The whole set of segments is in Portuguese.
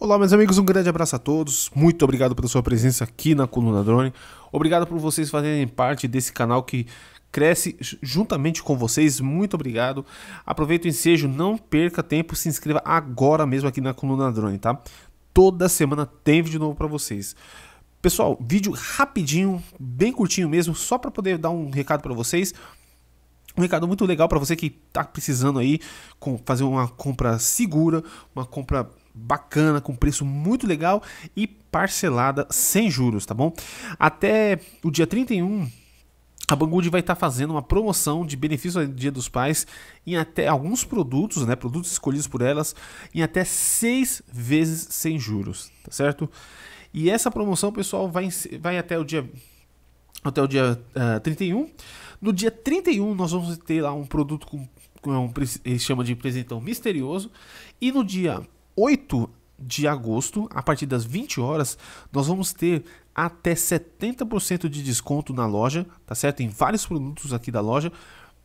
Olá, meus amigos, um grande abraço a todos. Muito obrigado pela sua presença aqui na Coluna Drone. Obrigado por vocês fazerem parte desse canal que cresce juntamente com vocês. Muito obrigado. Aproveita o ensejo, não perca tempo, se inscreva agora mesmo aqui na Coluna Drone, tá? Toda semana tem vídeo novo para vocês. Pessoal, vídeo rapidinho, bem curtinho mesmo, só para poder dar um recado para vocês. Um recado muito legal para você que está precisando aí fazer uma compra segura, uma compra bacana, com preço muito legal e parcelada sem juros, tá bom? Até o dia 31 a Banggood vai estar tá fazendo uma promoção de benefício ao Dia dos Pais em até alguns produtos, né, produtos escolhidos por elas, em até seis vezes sem juros, tá certo? E essa promoção, pessoal, vai, vai até o dia até o dia uh, eh, 31. No dia 31 nós vamos ter lá um produto com, com um, eles chama de presentão misterioso e no dia 8 de agosto, a partir das 20 horas, nós vamos ter até 70% de desconto na loja, tá certo? Em vários produtos aqui da loja,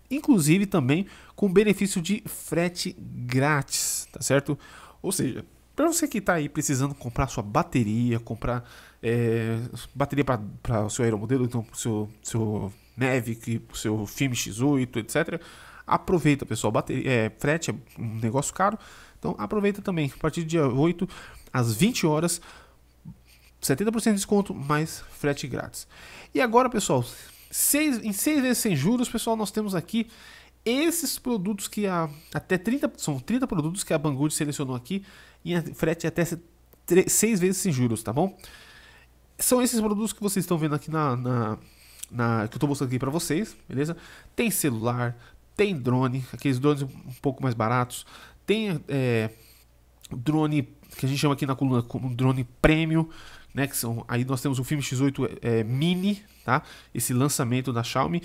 inclusive também com benefício de frete grátis, tá certo? Ou seja, para você que está aí precisando comprar sua bateria, comprar é, bateria para o seu aeromodelo, então para o seu, seu Mavic, para o seu Film X8, etc., Aproveita, pessoal. Bateria, é, frete é um negócio caro. Então aproveita também. A partir do dia 8 às 20 horas, 70% de desconto mais frete grátis. E agora, pessoal, seis, em 6 vezes sem juros, pessoal, nós temos aqui esses produtos que a até 30 são 30 produtos que a Banggood selecionou aqui e frete até 6 vezes sem juros, tá bom? São esses produtos que vocês estão vendo aqui na, na, na que eu estou mostrando aqui para vocês, beleza? Tem celular, tem drone, aqueles drones um pouco mais baratos, tem é, drone que a gente chama aqui na coluna como drone premium, né, que são, aí nós temos o Film X8 é, Mini, tá? Esse lançamento da Xiaomi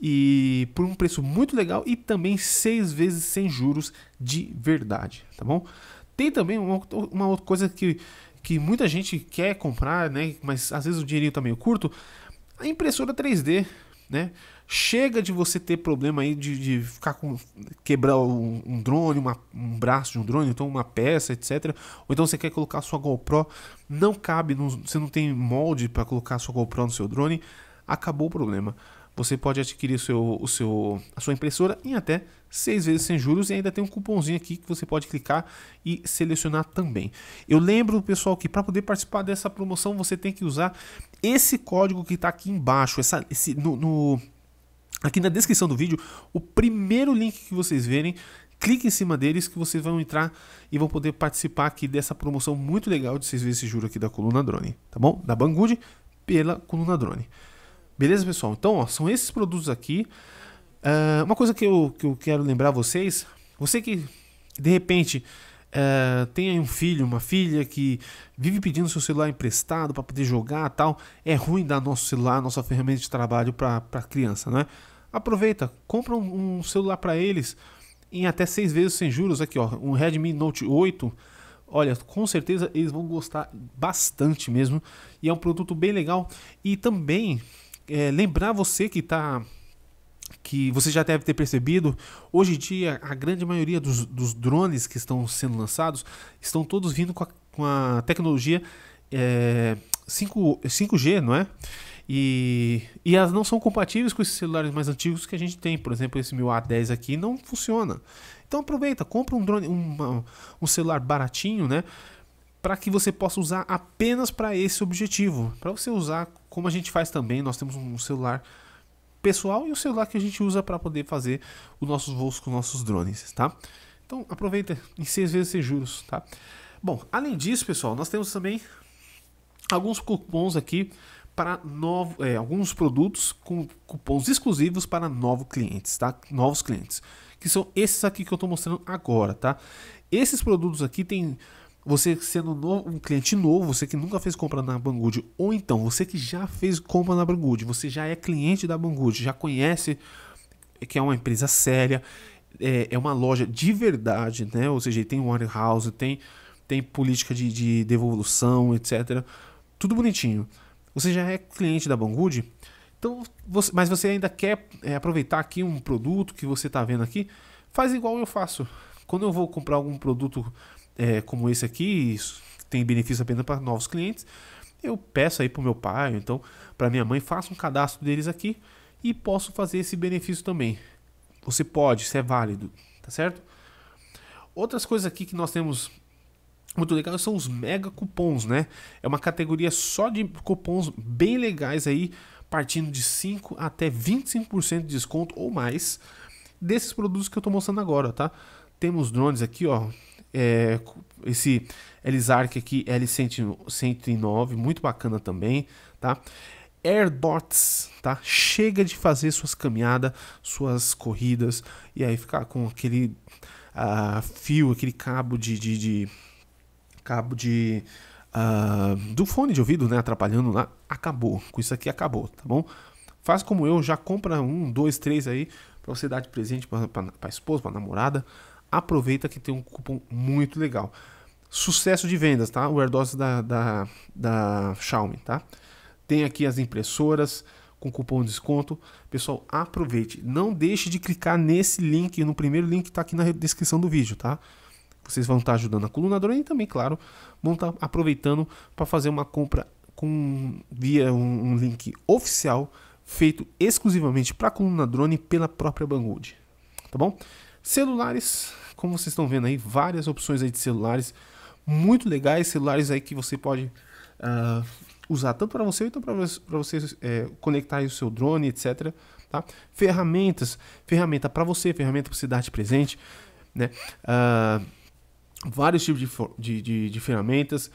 e por um preço muito legal e também seis vezes sem juros de verdade, tá bom? Tem também uma, uma outra coisa que, que muita gente quer comprar, né, mas às vezes o dinheirinho tá meio curto, a impressora 3D né? Chega de você ter problema aí de, de ficar com. quebrar um, um drone, uma, um braço de um drone, então uma peça, etc. Ou então você quer colocar a sua GoPro, não cabe, não, você não tem molde para colocar a sua GoPro no seu drone, acabou o problema. Você pode adquirir o seu, o seu, a sua impressora em até seis vezes sem juros e ainda tem um cupomzinho aqui que você pode clicar e selecionar também. Eu lembro, pessoal, que para poder participar dessa promoção você tem que usar esse código que está aqui embaixo, essa, esse, no, no, aqui na descrição do vídeo, o primeiro link que vocês verem clique em cima deles que vocês vão entrar e vão poder participar aqui dessa promoção muito legal de vocês verem esse juro aqui da Coluna Drone, tá bom? Da Banggood pela Coluna Drone. Beleza, pessoal? Então, ó, são esses produtos aqui. Uh, uma coisa que eu, que eu quero lembrar vocês, você que de repente uh, tem um filho, uma filha que vive pedindo seu celular emprestado para poder jogar tal, é ruim dar nosso celular, nossa ferramenta de trabalho para a criança, né? Aproveita, compra um, um celular para eles em até seis vezes sem juros aqui, ó, um Redmi Note 8. Olha, com certeza eles vão gostar bastante mesmo e é um produto bem legal e também é, lembrar você que está que você já deve ter percebido, hoje em dia a grande maioria dos, dos drones que estão sendo lançados estão todos vindo com a, com a tecnologia é, 5, 5G, não é? E, e elas não são compatíveis com esses celulares mais antigos que a gente tem. Por exemplo, esse meu A10 aqui não funciona. Então aproveita, compra um drone, um, um celular baratinho, né? Para que você possa usar apenas para esse objetivo. Para você usar como a gente faz também, nós temos um celular pessoal e o celular que a gente usa para poder fazer os nossos voos com nossos drones, tá? Então aproveita em seis vezes sem juros, tá? Bom, além disso, pessoal, nós temos também alguns cupons aqui para novo, é, alguns produtos com cupons exclusivos para novos clientes, tá? Novos clientes, que são esses aqui que eu estou mostrando agora, tá? Esses produtos aqui têm você sendo um cliente novo, você que nunca fez compra na Banggood, ou então você que já fez compra na Banggood, você já é cliente da Banggood, já conhece é que é uma empresa séria, é, é uma loja de verdade, né? Ou seja, tem warehouse, tem, tem política de, de devolução, etc. Tudo bonitinho. Você já é cliente da Banggood, então, você, mas você ainda quer é, aproveitar aqui um produto que você está vendo aqui, faz igual eu faço. Quando eu vou comprar algum produto é, como esse aqui, tem benefício apenas para novos clientes, eu peço aí para o meu pai, então para minha mãe, faça um cadastro deles aqui e posso fazer esse benefício também. Você pode, isso é válido, tá certo? Outras coisas aqui que nós temos muito legal são os mega cupons, né? É uma categoria só de cupons bem legais aí, partindo de 5 até 25% de desconto ou mais desses produtos que eu estou mostrando agora, tá? Temos drones aqui, ó, é, esse Elisark aqui, L109, muito bacana também, tá? Airbots, tá? Chega de fazer suas caminhadas, suas corridas e aí ficar com aquele uh, fio, aquele cabo de, de, de cabo de uh, do fone de ouvido, né? Atrapalhando lá. Acabou. Com isso aqui acabou, tá bom? Faz como eu, já compra um, dois, três aí para você dar de presente para a esposa, para namorada, aproveita que tem um cupom muito legal. Sucesso de vendas, tá? O AirDose da, da, da Xiaomi, tá? Tem aqui as impressoras com cupom de desconto. Pessoal, aproveite. Não deixe de clicar nesse link, no primeiro link que está aqui na descrição do vídeo, tá? Vocês vão estar tá ajudando a drone e também, claro, vão estar tá aproveitando para fazer uma compra com via um, um link oficial feito exclusivamente para a coluna drone pela própria Banggood, tá bom? Celulares, como vocês estão vendo aí, várias opções aí de celulares muito legais, celulares aí que você pode uh, usar tanto para você quanto para você é, conectar o seu drone, etc. Tá? Ferramentas, ferramenta para você, ferramenta para você dar de presente, né? Uh, vários tipos de, de, de, de ferramentas,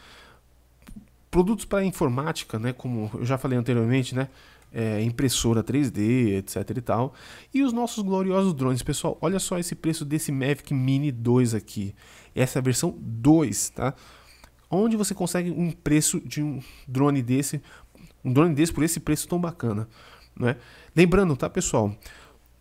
produtos para informática, né? Como eu já falei anteriormente, né? é, impressora 3D, etc e tal. E os nossos gloriosos drones, pessoal, olha só esse preço desse Mavic Mini 2 aqui. Essa é a versão 2, tá? Onde você consegue um preço de um drone desse, um drone desse por esse preço tão bacana, né? Lembrando, tá, pessoal,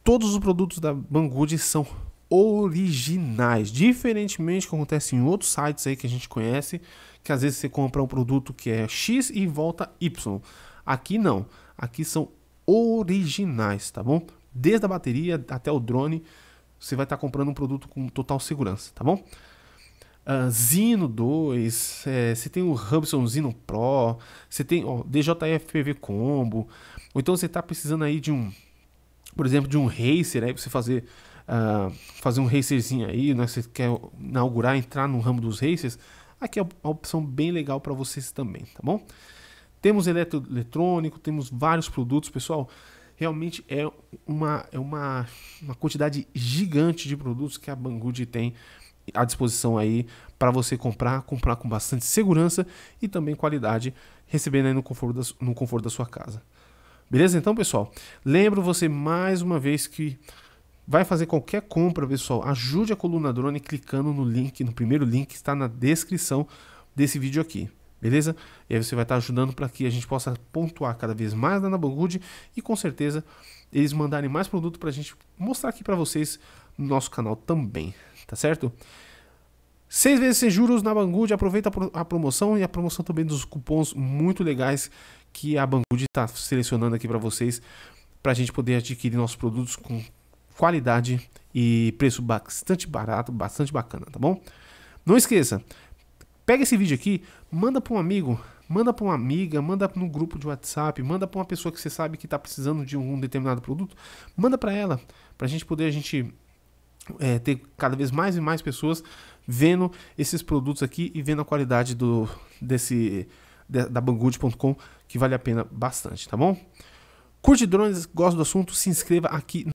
todos os produtos da Banggood são originais, diferentemente do que acontece em outros sites aí que a gente conhece, que às vezes você compra um produto que é X e volta Y. Aqui não aqui são originais, tá bom? Desde a bateria até o drone, você vai estar tá comprando um produto com total segurança, tá bom? Uh, ah, Zino 2, é, você tem o Hubson Zino Pro, você tem ó, DJFPV Combo, ou então você está precisando aí de um, por exemplo, de um racer aí para você fazer uh, fazer um racerzinho aí, né? Você quer inaugurar, entrar no ramo dos racers, aqui é uma opção bem legal para vocês também, tá bom? Temos eletrônico, temos vários produtos, pessoal. Realmente é uma, é uma, uma quantidade gigante de produtos que a Banggood tem à disposição aí para você comprar, comprar com bastante segurança e também qualidade, recebendo aí no conforto da, no conforto da sua casa. Beleza? Então, pessoal, lembro você mais uma vez que vai fazer qualquer compra, pessoal, ajude a Coluna Drone clicando no link, no primeiro link que está na descrição desse vídeo aqui. Beleza? E aí você vai estar ajudando para que a gente possa pontuar cada vez mais na Nabogood e com certeza eles mandarem mais produto para a gente mostrar aqui para vocês no nosso canal também, tá certo? Seis vezes sem juros na Banggood, aproveita a promoção e a promoção também dos cupons muito legais que a Banggood está selecionando aqui para vocês, para a gente poder adquirir nossos produtos com qualidade e preço bastante barato, bastante bacana, tá bom? Não esqueça, Pega esse vídeo aqui, manda para um amigo, manda para uma amiga, manda no grupo de WhatsApp, manda para uma pessoa que você sabe que está precisando de um determinado produto, manda para ela, para a gente poder a gente é, ter cada vez mais e mais pessoas vendo esses produtos aqui e vendo a qualidade do desse da Banggood.com que vale a pena bastante, tá bom? Curte drones, gosta do assunto, se inscreva aqui.